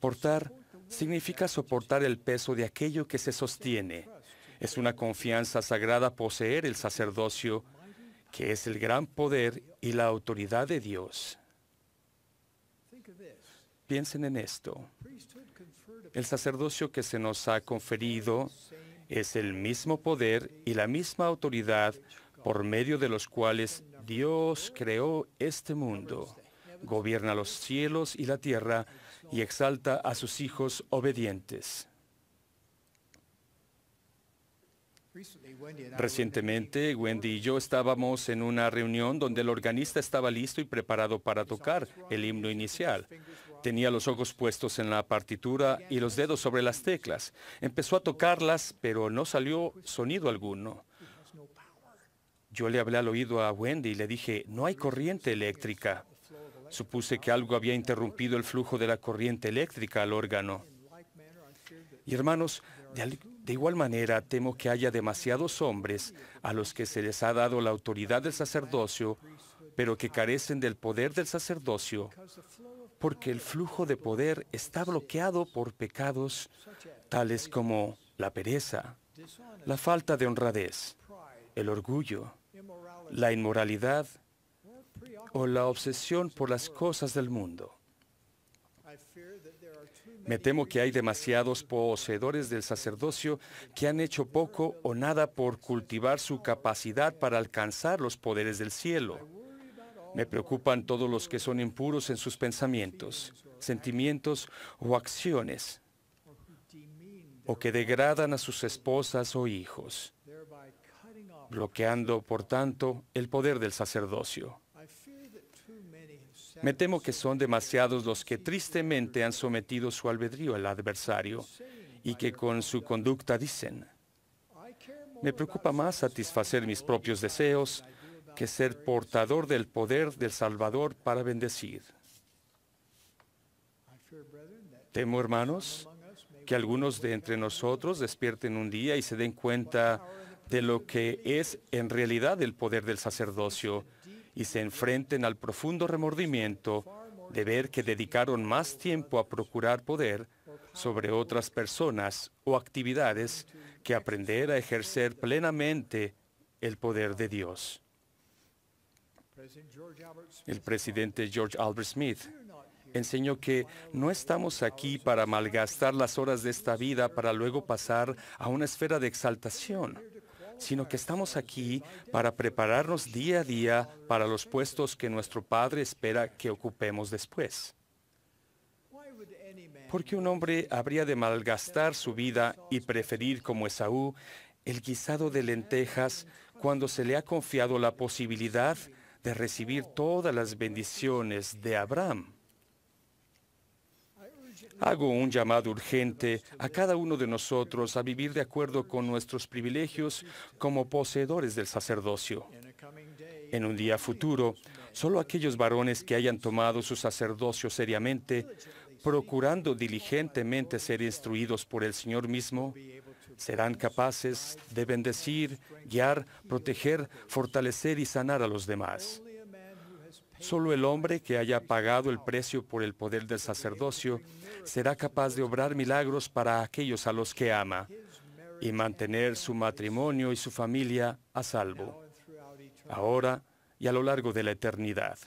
Portar significa soportar el peso de aquello que se sostiene. Es una confianza sagrada poseer el sacerdocio, que es el gran poder y la autoridad de Dios. Piensen en esto. El sacerdocio que se nos ha conferido es el mismo poder y la misma autoridad por medio de los cuales Dios creó este mundo gobierna los cielos y la tierra y exalta a sus hijos obedientes. Recientemente, Wendy y yo estábamos en una reunión donde el organista estaba listo y preparado para tocar el himno inicial. Tenía los ojos puestos en la partitura y los dedos sobre las teclas. Empezó a tocarlas, pero no salió sonido alguno. Yo le hablé al oído a Wendy y le dije, no hay corriente eléctrica. Supuse que algo había interrumpido el flujo de la corriente eléctrica al órgano. Y hermanos, de, igual manera temo que haya demasiados hombres a los que se les ha dado la autoridad del sacerdocio, pero que carecen del poder del sacerdocio, porque el flujo de poder está bloqueado por pecados tales como la pereza, la falta de honradez, el orgullo, la inmoralidad o la obsesión por las cosas del mundo. Me temo que hay demasiados poseedores del sacerdocio que han hecho poco o nada por cultivar su capacidad para alcanzar los poderes del cielo. Me preocupan todos los que son impuros en sus pensamientos, sentimientos o acciones, o que degradan a sus esposas o hijos, bloqueando, por tanto, el poder del sacerdocio. Me temo que son demasiados los que tristemente han sometido su albedrío al adversario y que con su conducta dicen, me preocupa más satisfacer mis propios deseos que ser portador del poder del Salvador para bendecir. Temo, hermanos, que algunos de entre nosotros despierten un día y se den cuenta de lo que es en realidad el poder del sacerdocio y se enfrenten al profundo remordimiento de ver que dedicaron más tiempo a procurar poder sobre otras personas o actividades que aprender a ejercer plenamente el poder de Dios. El presidente George Albert Smith enseñó que no estamos aquí para malgastar las horas de esta vida para luego pasar a una esfera de exaltación sino que estamos aquí para prepararnos día a día para los puestos que nuestro Padre espera que ocupemos después. ¿Por qué un hombre habría de malgastar su vida y preferir como Esaú el guisado de lentejas cuando se le ha confiado la posibilidad de recibir todas las bendiciones de Abraham? Hago un llamado urgente a cada uno de nosotros a vivir de acuerdo con nuestros privilegios como poseedores del sacerdocio. En un día futuro, solo aquellos varones que hayan tomado su sacerdocio seriamente, procurando diligentemente ser instruidos por el Señor mismo, serán capaces de bendecir, guiar, proteger, fortalecer y sanar a los demás. Solo el hombre que haya pagado el precio por el poder del sacerdocio será capaz de obrar milagros para aquellos a los que ama y mantener su matrimonio y su familia a salvo, ahora y a lo largo de la eternidad.